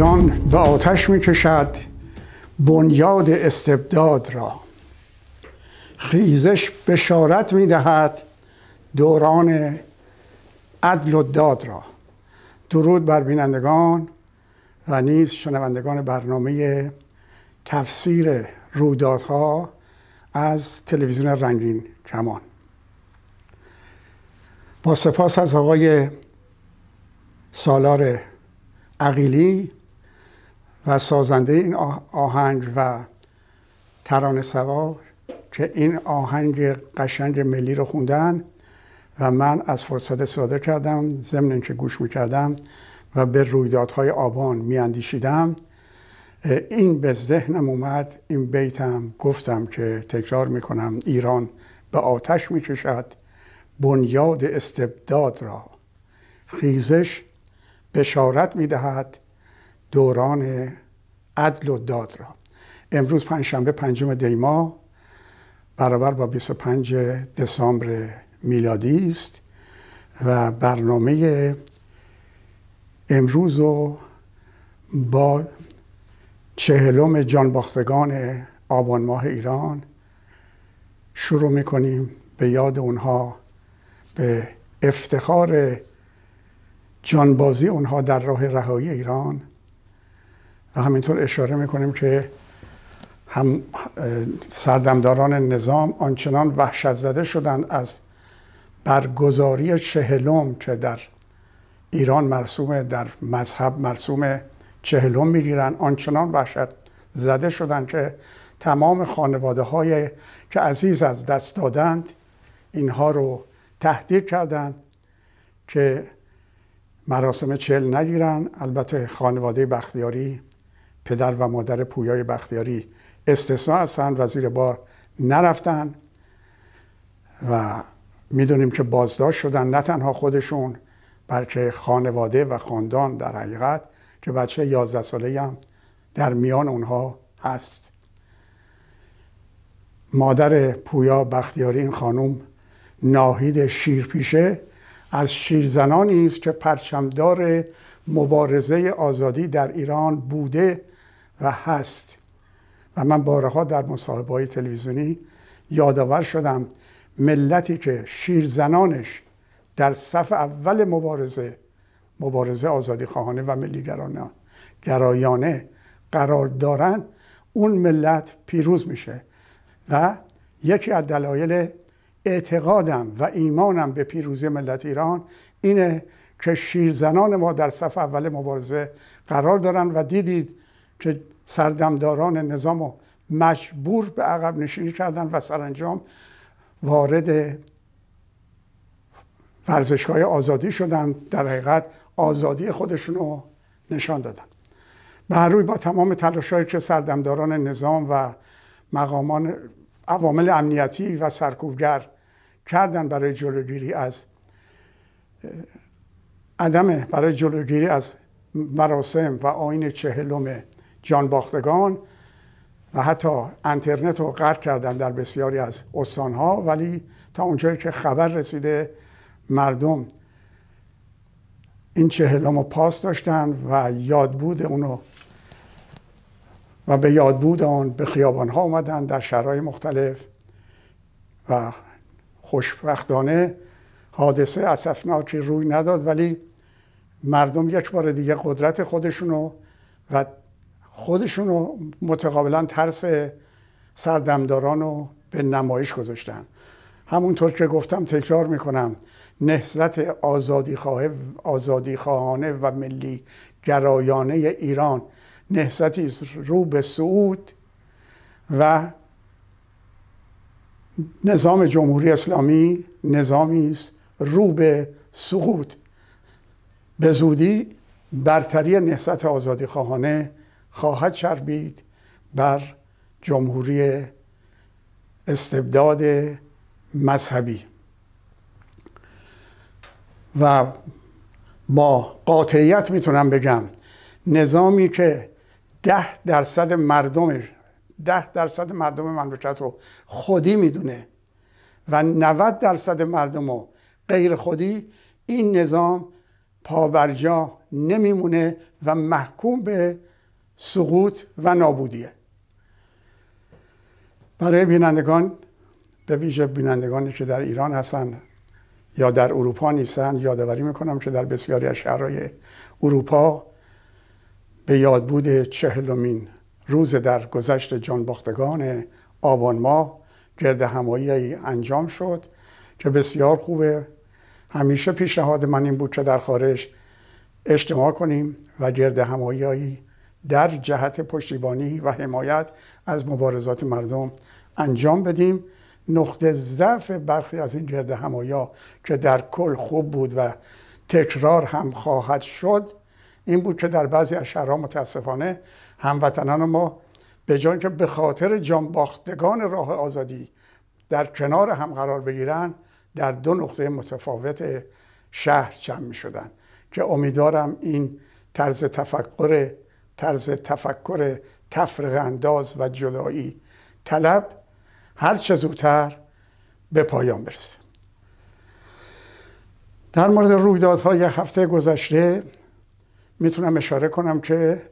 ایران به آتش می کشد بنیاد استبداد را خیزش بشارت می دهد دوران عدل و داد را درود بر بینندگان و نیز شنوندگان برنامه تفسیر رویدادها از تلویزیون رنگین کمان با سپاس از آقای سالار عقیلی و سازنده این آهنگ و ترانه سوار که این آهنگ قشنگ ملی رو خوندن و من از فرصت ساده کردم ضمن که گوش میکردم و به رویدادهای آبان میاندیشیدم این به ذهنم اومد این بیتم گفتم که تکرار میکنم ایران به آتش میکشد بنیاد استبداد را خیزش بشارت میدهد دوران عدل و داد را امروز پنجشنبه پنجم دیما برابر با 25 دسامبر میلادی است و برنامه امروز رو با چهلم جانباختگان آبان ماه ایران شروع میکنیم به یاد اونها به افتخار جانبازی اونها در راه رهایی ایران و همینطور اشاره میکنیم که هم سردمداران نظام آنچنان وحشت زده شدند از برگزاری چهلم که در ایران مرسوم در مذهب مرسوم چهلم میگیرند آنچنان وحشت زده شدند که تمام خانواده های که عزیز از دست دادند اینها رو تهدید کردند که مراسم چهل نگیرن البته خانواده بختیاری پدر و مادر پویای بختیاری استثنا هستند وزیر بار نرفتن و میدونیم که بازداشت شدن نه تنها خودشون بلکه خانواده و خاندان در حقیقت که بچه 11 ساله هم در میان اونها هست مادر پویا بختیاری این خانم ناهید شیرپیشه از شیرزنانی است که پرچمدار مبارزه آزادی در ایران بوده و هست و من بارها در مصاحبه های تلویزیونی یادآور شدم ملتی که شیرزنانش در صف اول مبارزه مبارزه آزادی خواهانه و ملی گرایانه قرار دارند اون ملت پیروز میشه و یکی از دلایل اعتقادم و ایمانم به پیروزی ملت ایران اینه که شیرزنان ما در صف اول مبارزه قرار دارن و دیدید که سردمداران نظام رو مجبور به عقب نشینی کردن و سرانجام وارد ورزشگاه آزادی شدن در حقیقت آزادی خودشون رو نشان دادن به روی با تمام تلاشهایی که سردمداران نظام و مقامان عوامل امنیتی و سرکوبگر کردن برای جلوگیری از عدم برای جلوگیری از مراسم و آین چهلومه جان باختگان و حتی انترنت رو قطع کردن در بسیاری از استانها ولی تا اونجایی که خبر رسیده مردم این چهلم رو پاس داشتن و بود اونو و به بود آن به خیابان ها اومدن در شهرهای مختلف و خوشبختانه حادثه اصفناکی روی نداد ولی مردم یک بار دیگه قدرت خودشونو و خودشون رو متقابلا ترس سردمداران رو به نمایش گذاشتن همونطور که گفتم تکرار میکنم نهزت آزادی, خواه، آزادی خواهانه و ملی گرایانه ایران نهزتی رو به سعود و نظام جمهوری اسلامی نظامی است رو به سقوط به زودی برتری نهضت آزادی خواهانه خواهد شربید بر جمهوری استبداد مذهبی و با قاطعیت میتونم بگم نظامی که ده درصد مردم ده درصد مردم مملکت رو خودی میدونه و 90 درصد مردم رو غیر خودی این نظام پابرجا نمیمونه و محکوم به سقوط و نابودیه برای بینندگان به ویژه بینندگانی که در ایران هستند یا در اروپا نیستند یادآوری میکنم که در بسیاری از شهرهای اروپا به یادبود چهلمین روز در گذشت جان باختگان آبان ماه گرد همایی انجام شد که بسیار خوبه همیشه پیشنهاد من این بود که در خارج اجتماع کنیم و گرد همایی در جهت پشتیبانی و حمایت از مبارزات مردم انجام بدیم نقطه ضعف برخی از این گرد همایا که در کل خوب بود و تکرار هم خواهد شد این بود که در بعضی از شهرها متاسفانه هموطنان ما به جای که به خاطر جانباختگان راه آزادی در کنار هم قرار بگیرن در دو نقطه متفاوت شهر جمع می شدن که امیدوارم این طرز تفکر طرز تفکر تفرق انداز و جدایی طلب هر چه زودتر به پایان برسه در مورد رویدادهای هفته گذشته میتونم اشاره کنم که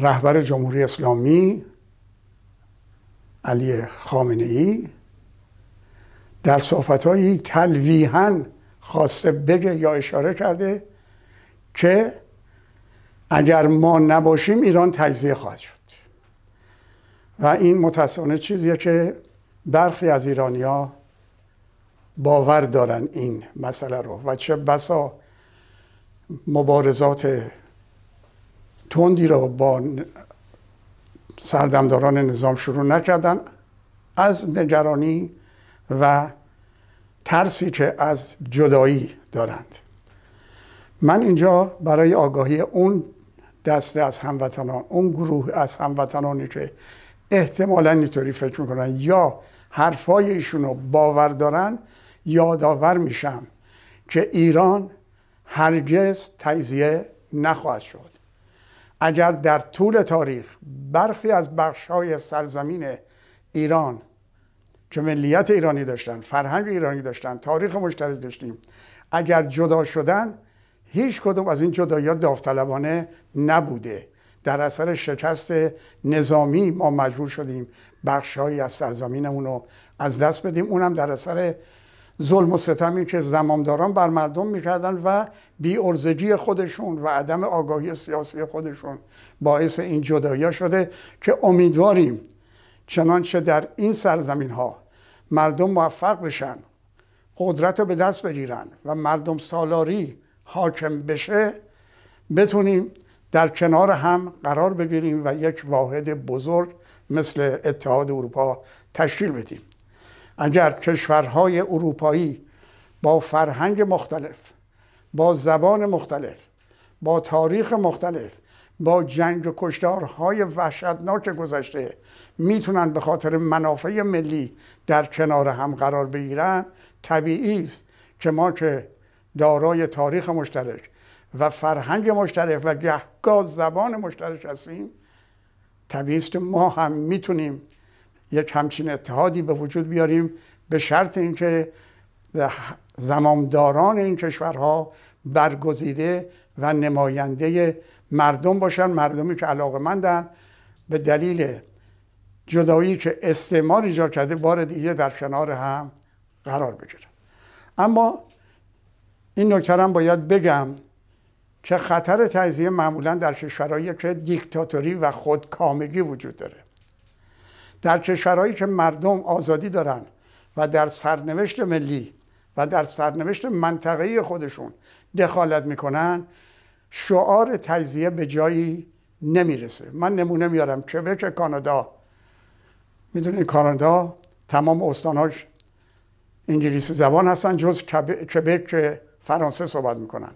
رهبر جمهوری اسلامی علی خامنه ای در صحبتهایی تلویحا خواسته بگه یا اشاره کرده که اگر ما نباشیم ایران تجزیه خواهد شد و این متاسفانه چیزیه که برخی از ایرانیا باور دارن این مسئله رو و چه بسا مبارزات تندی رو با سردمداران نظام شروع نکردن از نگرانی و ترسی که از جدایی دارند من اینجا برای آگاهی اون دست از هموطنان اون گروه از هموطنانی که احتمالا اینطوری فکر میکنن یا حرفای ایشون رو باور دارن یادآور میشم که ایران هرگز تجزیه نخواهد شد اگر در طول تاریخ برخی از بخش های سرزمین ایران که ملیت ایرانی داشتن فرهنگ ایرانی داشتن تاریخ مشترک داشتیم اگر جدا شدن هیچ کدوم از این جدایی داوطلبانه نبوده در اثر شکست نظامی ما مجبور شدیم بخشهایی از سرزمینمون رو از دست بدیم اونم در اثر ظلم و ستمی که زمامداران بر مردم میکردن و ارزجی خودشون و عدم آگاهی سیاسی خودشون باعث این جدایی شده که امیدواریم چنانچه در این سرزمین ها مردم موفق بشن قدرت رو به دست بگیرن و مردم سالاری حاکم بشه بتونیم در کنار هم قرار بگیریم و یک واحد بزرگ مثل اتحاد اروپا تشکیل بدیم اگر کشورهای اروپایی با فرهنگ مختلف با زبان مختلف با تاریخ مختلف با جنگ و کشتارهای وحشتناک گذشته میتونن به خاطر منافع ملی در کنار هم قرار بگیرن طبیعی است که ما که دارای تاریخ مشترک و فرهنگ مشترک و گهگاه زبان مشترک هستیم طبیعی ما هم میتونیم یک همچین اتحادی به وجود بیاریم به شرط اینکه زمامداران این کشورها برگزیده و نماینده مردم باشن مردمی که علاقه مندن به دلیل جدایی که استعمار ایجاد کرده بار دیگه در کنار هم قرار بگیرن اما این نکترم باید بگم که خطر تجزیه معمولا در کشورهایی که دیکتاتوری و خودکامگی وجود داره در کشورهایی که مردم آزادی دارن و در سرنوشت ملی و در سرنوشت منطقه خودشون دخالت میکنن شعار تجزیه به جایی نمیرسه من نمونه میارم کبک کانادا میدونین کانادا تمام استانهاش انگلیسی زبان هستن جز که فرانسه صحبت میکنن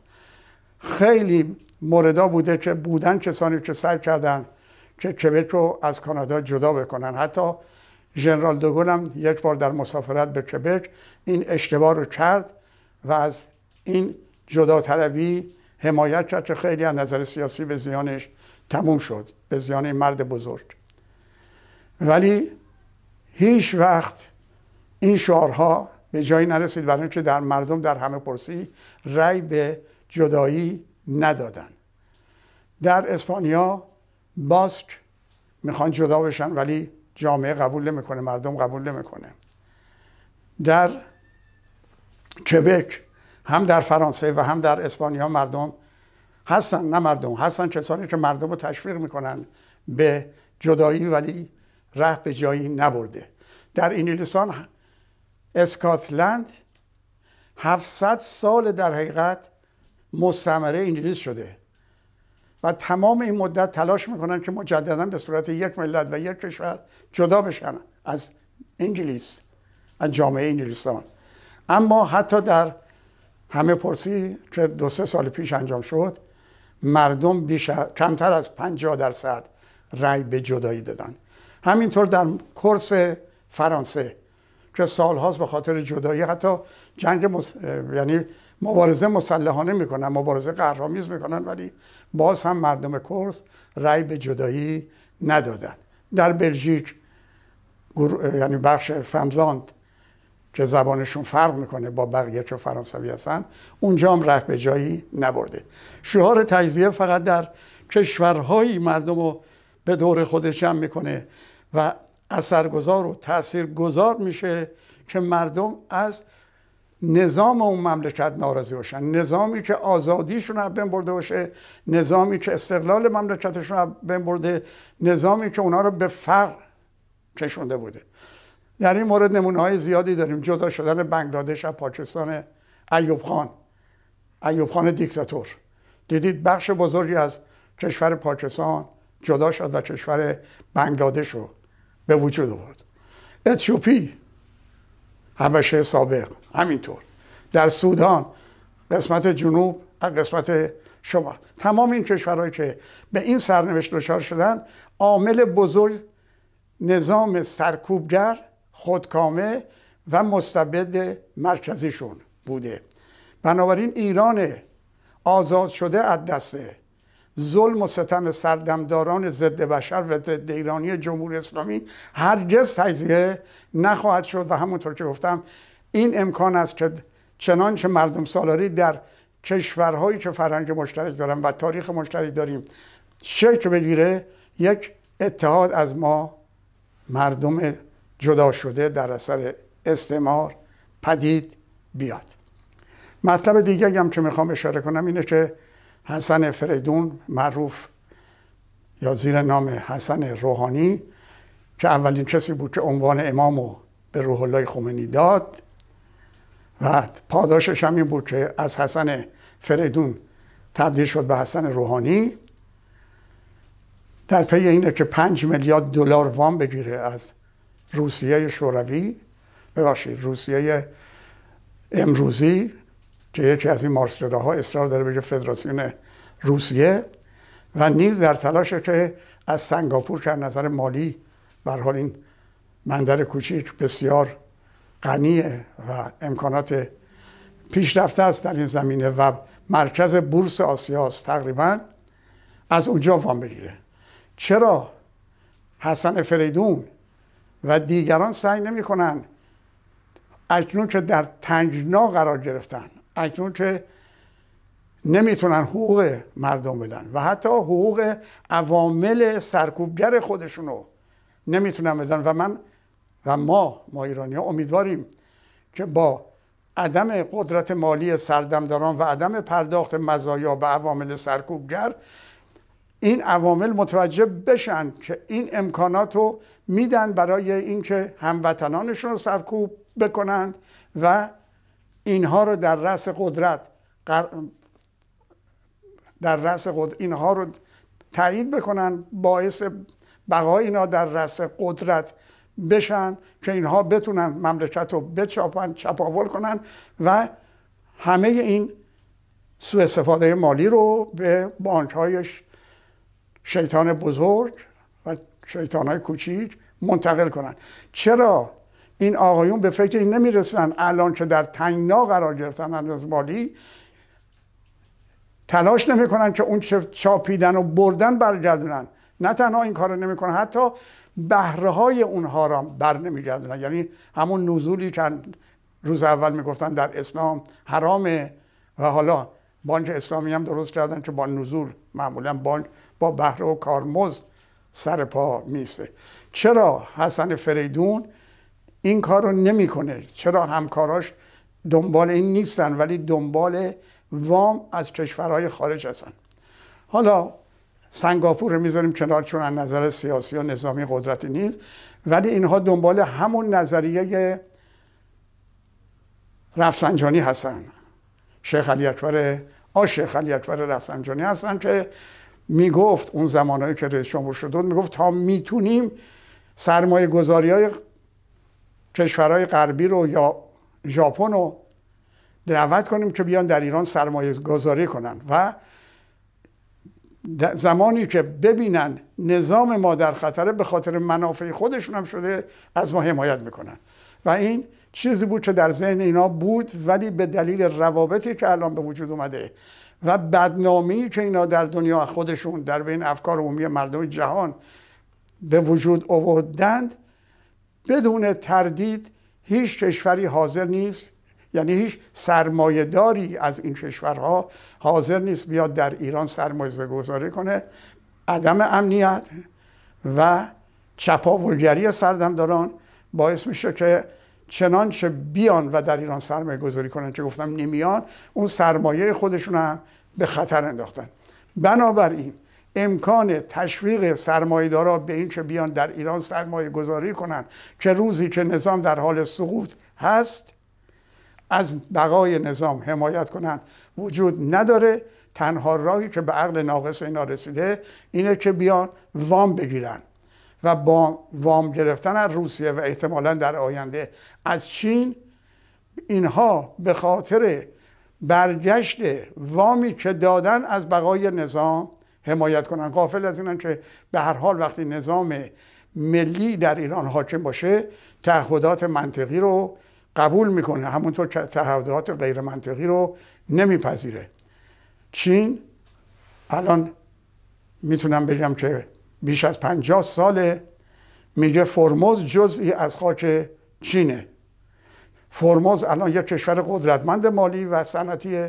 خیلی موردا بوده که بودن کسانی که سعی کردن که کبک رو از کانادا جدا بکنن حتی ژنرال دوگل هم یک بار در مسافرت به کبک این اشتباه رو کرد و از این جدا طلبی حمایت کرد که خیلی از نظر سیاسی به زیانش تموم شد به زیان این مرد بزرگ ولی هیچ وقت این شعارها به جایی نرسید برای اینکه در مردم در همه پرسی رأی به جدایی ندادن در اسپانیا باسک میخوان جدا بشن ولی جامعه قبول نمیکنه مردم قبول نمیکنه در کبک هم در فرانسه و هم در اسپانیا مردم هستن نه مردم هستن کسانی که مردم رو تشویق میکنن به جدایی ولی ره به جایی نبرده در انگلستان اسکاتلند 700 سال در حقیقت مستمره انگلیس شده و تمام این مدت تلاش میکنن که مجددا به صورت یک ملت و یک کشور جدا بشن از انگلیس از جامعه انگلیسان اما حتی در همه پرسی که دو سه سال پیش انجام شد مردم کمتر از 50 درصد رای به جدایی دادن همینطور در کورس فرانسه که سالهاست به خاطر جدایی حتی جنگ یعنی مبارزه مسلحانه میکنن مبارزه قهرامیز میکنن ولی باز هم مردم کرس رأی به جدایی ندادن در بلژیک یعنی بخش فنلاند که زبانشون فرق میکنه با بقیه که فرانسوی هستن اونجا هم ره به جایی نبرده شعار تجزیه فقط در کشورهایی مردم رو به دور خودش جمع میکنه و اثرگذار و تاثیرگذار میشه که مردم از نظام اون مملکت ناراضی باشن نظامی که آزادیشون رو بین برده باشه نظامی که استقلال مملکتشون رو بین برده نظامی که اونا رو به فر کشونده بوده در این مورد نمونه های زیادی داریم جدا شدن بنگلادش از پاکستان ایوب خان ایوب خان دیکتاتور دیدید بخش بزرگی از کشور پاکستان جدا شد و کشور بنگلادش رو به وجود آورد اتیوپی همشه سابق همینطور در سودان قسمت جنوب قسمت شمال تمام این کشورهایی که به این سرنوشت دچار شدن عامل بزرگ نظام سرکوبگر خودکامه و مستبد مرکزیشون بوده بنابراین ایران آزاد شده از دست ظلم و ستم سردمداران ضد بشر و ضد ایرانی جمهور اسلامی هرگز تجزیه نخواهد شد و همونطور که گفتم این امکان است که چنانچه مردم سالاری در کشورهایی که فرهنگ مشترک دارن و تاریخ مشترک داریم شکل بگیره یک اتحاد از ما مردم جدا شده در اثر استعمار پدید بیاد مطلب دیگه هم که میخوام اشاره کنم اینه که حسن فریدون معروف یا زیر نام حسن روحانی که اولین کسی بود که عنوان امامو به روح الله خمینی داد و پاداشش هم این بود که از حسن فریدون تبدیل شد به حسن روحانی در پی اینه که پنج میلیارد دلار وام بگیره از روسیه شوروی ببخشید روسیه امروزی که یکی از این ها اصرار داره بگه فدراسیون روسیه و نیز در تلاش که از سنگاپور که از نظر مالی بر حال این مندر کوچیک بسیار غنیه و امکانات پیشرفته است در این زمینه و مرکز بورس آسیا است تقریبا از اونجا وام بگیره چرا حسن فریدون و دیگران سعی نمی کنن اکنون که در تنگنا قرار گرفتن اکنون که نمیتونن حقوق مردم بدن و حتی حقوق عوامل سرکوبگر خودشونو نمیتونن بدن و من و ما ما ایرانی ها امیدواریم که با عدم قدرت مالی سردمداران و عدم پرداخت مزایا به عوامل سرکوبگر این عوامل متوجه بشن که این امکانات رو میدن برای اینکه هموطنانشون رو سرکوب بکنند و اینها رو در رأس قدرت در رأس قدرت اینها رو تایید بکنن باعث بقای اینا در رأس قدرت بشن که اینها بتونن مملکت رو بچاپن چپاول کنن و همه این سوء استفاده مالی رو به بانک هایش شیطان بزرگ و شیطان های کوچیک منتقل کنن چرا این آقایون به فکر این نمیرسن الان که در تنگنا قرار گرفتن از مالی تلاش نمیکنن که اون چاپیدن و بردن برگردونن نه تنها این کار نمیکنن حتی بهره های اونها را بر نمیگردونن یعنی همون نزولی که روز اول میگفتن در اسلام حرامه و حالا بانک اسلامی هم درست کردن که با نزول معمولا بانک با بهره و کارمز سر پا میسته چرا حسن فریدون این کار رو نمیکنه چرا همکاراش دنبال این نیستن ولی دنبال وام از کشورهای خارج هستن حالا سنگاپور رو میذاریم کنار چون از نظر سیاسی و نظامی قدرتی نیست ولی اینها دنبال همون نظریه رفسنجانی هستن شیخ علی اکبر آ شیخ علی اکبر رفسنجانی هستن که میگفت اون زمانهایی که رئیس جمهور شد میگفت تا میتونیم سرمایه گذاری های کشورهای غربی رو یا ژاپن رو دعوت کنیم که بیان در ایران سرمایه گذاری کنن و زمانی که ببینن نظام ما در خطره به خاطر منافع خودشون هم شده از ما حمایت میکنن و این چیزی بود که در ذهن اینا بود ولی به دلیل روابطی که الان به وجود اومده و بدنامی که اینا در دنیا خودشون در بین افکار عمومی مردم جهان به وجود آوردند بدون تردید هیچ کشوری حاضر نیست یعنی هیچ داری از این کشورها حاضر نیست بیاد در ایران سرمایه گذاری کنه عدم امنیت و چپا ولگری سردمداران باعث میشه که چنانچه بیان و در ایران سرمایه گذاری کنن که گفتم نمیان اون سرمایه خودشون هم به خطر انداختن بنابراین امکان تشویق سرمایه‌دارا به اینکه بیان در ایران سرمایه گذاری کنند که روزی که نظام در حال سقوط هست از بقای نظام حمایت کنند وجود نداره تنها راهی که به عقل ناقص اینا رسیده اینه که بیان وام بگیرن و با وام گرفتن از روسیه و احتمالا در آینده از چین اینها به خاطر برگشت وامی که دادن از بقای نظام حمایت کنن قافل از اینن که به هر حال وقتی نظام ملی در ایران حاکم باشه تعهدات منطقی رو قبول میکنه همونطور تعهدات غیر منطقی رو نمیپذیره چین الان میتونم بگم که بیش از 50 ساله میگه فرموز جزئی از خاک چینه فرموز الان یک کشور قدرتمند مالی و صنعتی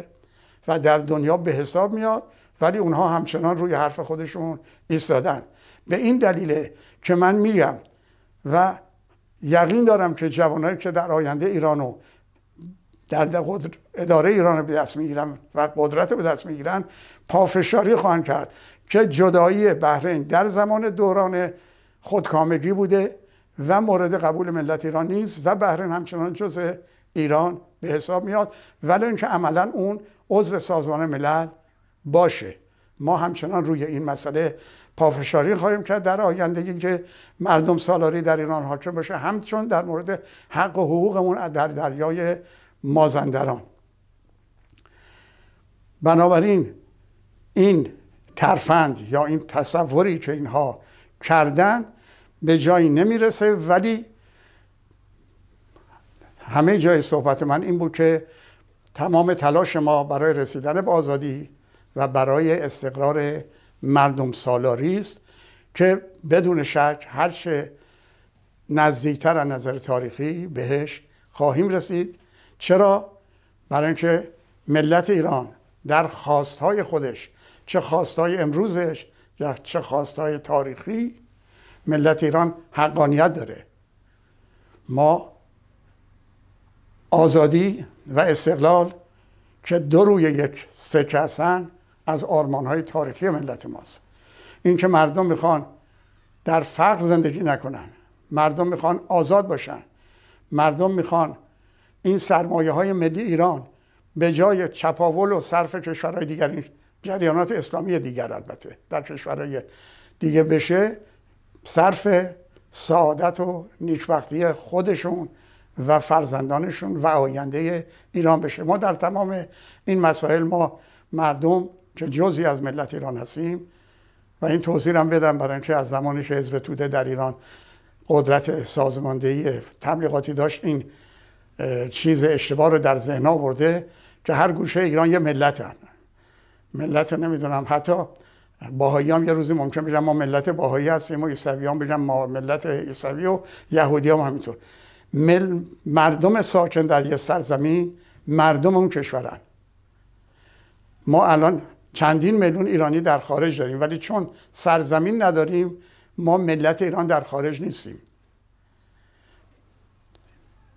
و در دنیا به حساب میاد ولی اونها همچنان روی حرف خودشون ایستادن به این دلیله که من میگم و یقین دارم که جوانایی که در آینده ایرانو در اداره ایران به دست میگیرن و قدرت به دست میگیرن پافشاری خواهند کرد که جدایی بحرین در زمان دوران خودکامگی بوده و مورد قبول ملت ایران نیست و بحرین همچنان جز ایران به حساب میاد ولی اینکه عملا اون عضو سازمان ملل باشه ما همچنان روی این مسئله پافشاری خواهیم کرد در آینده که مردم سالاری در ایران حاکم باشه همچون در مورد حق و حقوقمون در دریای مازندران بنابراین این ترفند یا این تصوری که اینها کردن به جایی نمیرسه ولی همه جای صحبت من این بود که تمام تلاش ما برای رسیدن به آزادی و برای استقرار مردم سالاری است که بدون شک هرچه نزدیکتر از نظر تاریخی بهش خواهیم رسید چرا برای اینکه ملت ایران در خواستهای خودش چه خواستهای امروزش یا چه خواستهای تاریخی ملت ایران حقانیت داره ما آزادی و استقلال که دو روی یک سکه هستن از های تاریخی ملت ماست اینکه مردم میخوان در فقر زندگی نکنن مردم میخوان آزاد باشن مردم میخوان این سرمایه های ملی ایران به جای چپاول و صرف کشورهای دیگر جریانات اسلامی دیگر البته در کشورهای دیگه بشه صرف سعادت و نیکبختی خودشون و فرزندانشون و آینده ایران بشه ما در تمام این مسائل ما مردم که جزی از ملت ایران هستیم و این توضیح هم بدم برای اینکه از زمانی که حزب توده در ایران قدرت سازماندهی تبلیغاتی داشت این چیز اشتباه رو در ذهن آورده که هر گوشه ایران یه ملت هم. ملت نمیدونم حتی باهایی هم یه روزی ممکن بگن ما ملت باهایی هستیم و ایسوی هم ما ملت ایسوی و یهودی هم همینطور مل... مردم ساکن در یه سرزمین مردم اون کشورن ما الان چندین میلیون ایرانی در خارج داریم ولی چون سرزمین نداریم ما ملت ایران در خارج نیستیم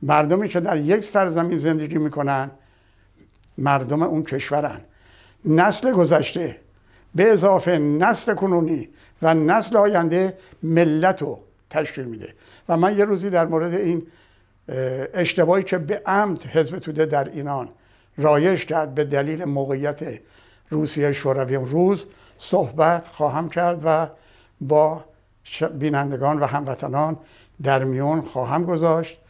مردمی که در یک سرزمین زندگی میکنن مردم اون کشورن نسل گذشته به اضافه نسل کنونی و نسل آینده ملت رو تشکیل میده و من یه روزی در مورد این اشتباهی که به عمد حزب توده در ایران رایش کرد به دلیل موقعیت روسیه شوروی روز صحبت خواهم کرد و با بینندگان و هموطنان در میون خواهم گذاشت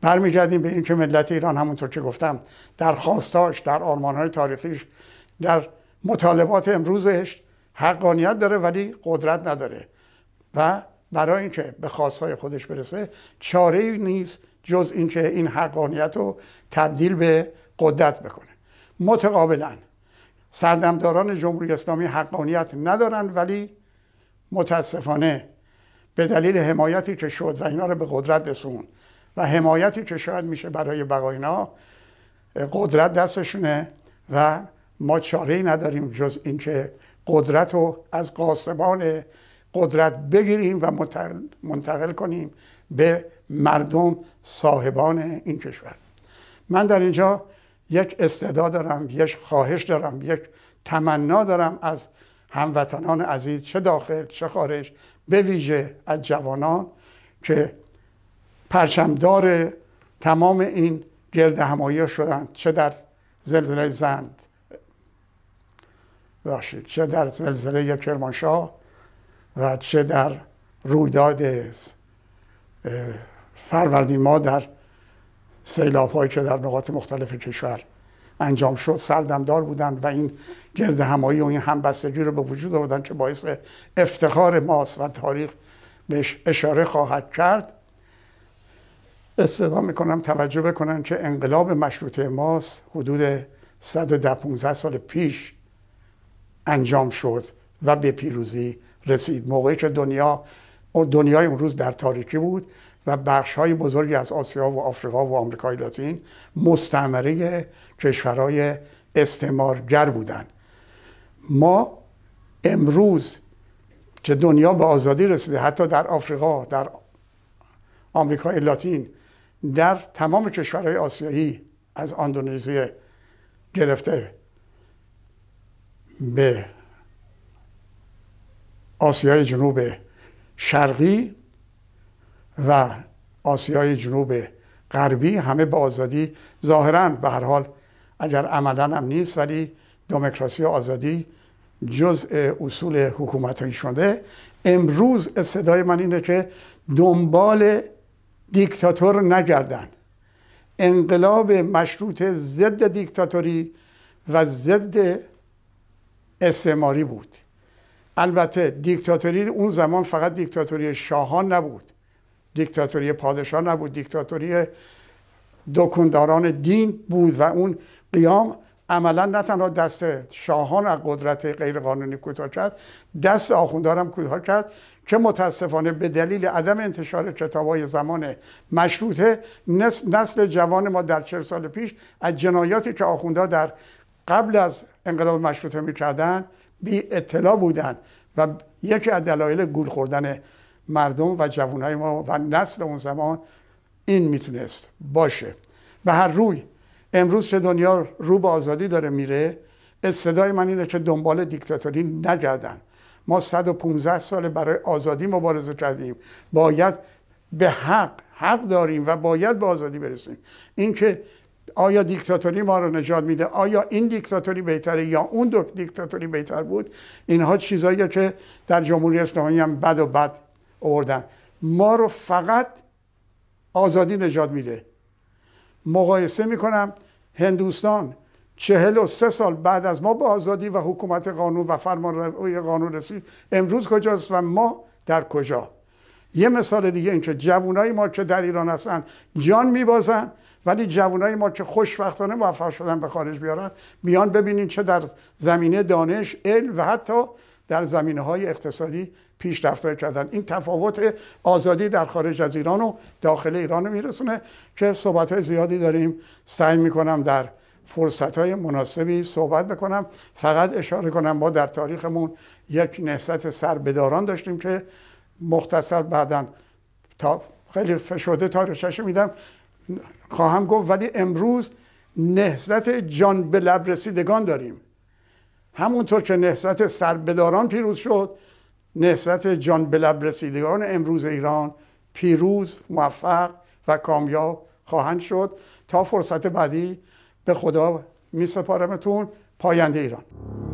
برمیگردیم به اینکه ملت ایران همونطور که گفتم در خواستاش در آرمانهای تاریخیش در مطالبات امروزش حقانیت داره ولی قدرت نداره و برای اینکه به خواستهای خودش برسه چاره نیست جز اینکه این حقانیت رو تبدیل به قدرت بکنه متقابلا سردمداران جمهوری اسلامی حقانیت ندارند ولی متاسفانه به دلیل حمایتی که شد و اینا رو به قدرت رسون و حمایتی که شاید میشه برای بقاینا قدرت دستشونه و ما چاره ای نداریم جز اینکه قدرت رو از قاسبان قدرت بگیریم و منتقل کنیم به مردم صاحبان این کشور من در اینجا یک استعداد دارم یک خواهش دارم یک تمنا دارم از هموطنان عزیز چه داخل چه خارج به ویژه از جوانان که پرچمدار تمام این گرد همایی شدن چه در زلزله زند باشید چه در زلزله کرمانشاه و چه در رویداد فروردین ما در سیلاب هایی که در نقاط مختلف کشور انجام شد سردمدار بودند و این گرد همایی و این همبستگی رو به وجود آوردن که باعث افتخار ماست و تاریخ بهش اشاره خواهد کرد استدعا میکنم توجه بکنن که انقلاب مشروطه ماست حدود 115 سال پیش انجام شد و به پیروزی رسید موقعی که دنیا دنیای اون روز در تاریکی بود و بخش های بزرگی از آسیا و آفریقا و آمریکای لاتین مستعمره کشورهای استعمارگر بودند ما امروز که دنیا به آزادی رسیده حتی در آفریقا در آمریکای لاتین در تمام کشورهای آسیایی از اندونزی گرفته به آسیای جنوب شرقی و آسیای جنوب غربی همه به آزادی ظاهرا به هر حال اگر عملا هم نیست ولی دموکراسی و آزادی جزء اصول حکومت شده امروز صدای من اینه که دنبال دیکتاتور نگردن انقلاب مشروط ضد دیکتاتوری و ضد استعماری بود البته دیکتاتوری اون زمان فقط دیکتاتوری شاهان نبود دیکتاتوری پادشاه نبود دیکتاتوری دکنداران دین بود و اون قیام عملا نه تنها دست شاهان از قدرت قانونی کوتاه کرد دست آخوندارم کوتاه کرد که متاسفانه به دلیل عدم انتشار های زمان مشروطه نسل جوان ما در چهل سال پیش از جنایاتی که آخوندها در قبل از انقلاب مشروطه میکردن بی اطلاع بودن و یکی از دلایل گول خوردن مردم و جوانهای ما و نسل اون زمان این میتونست باشه به هر روی امروز که دنیا رو به آزادی داره میره استدای من اینه که دنبال دیکتاتوری نگردن ما 115 سال برای آزادی مبارزه کردیم باید به حق حق داریم و باید به آزادی برسیم اینکه آیا دیکتاتوری ما رو نجات میده آیا این دیکتاتوری بهتره یا اون دو دیکتاتوری بهتر بود اینها چیزایی که در جمهوری اسلامی هم بد و بد آوردن ما رو فقط آزادی نجات میده مقایسه میکنم هندوستان چهل و سه سال بعد از ما به آزادی و حکومت قانون و فرمان روی قانون رسید امروز کجاست و ما در کجا یه مثال دیگه اینکه جوانای ما که در ایران هستن جان میبازن ولی جوانای ما که خوشبختانه موفق شدن به خارج بیارن بیان ببینین چه در زمینه دانش علم و حتی در زمینه های اقتصادی پیشرفت‌های کردن این تفاوت آزادی در خارج از ایران و داخل ایران میرسونه که صحبت زیادی داریم سعی میکنم در فرصت های مناسبی صحبت بکنم فقط اشاره کنم ما در تاریخمون یک نهست سربداران داشتیم که مختصر بعدا تا خیلی فشرده تاریخش میدم خواهم گفت ولی امروز نهزت جان به لب رسیدگان داریم همونطور که نهضت سربداران پیروز شد نهضت جان بلب رسیدگان امروز ایران پیروز موفق و کامیاب خواهند شد تا فرصت بعدی به خدا می سپارمتون پاینده ایران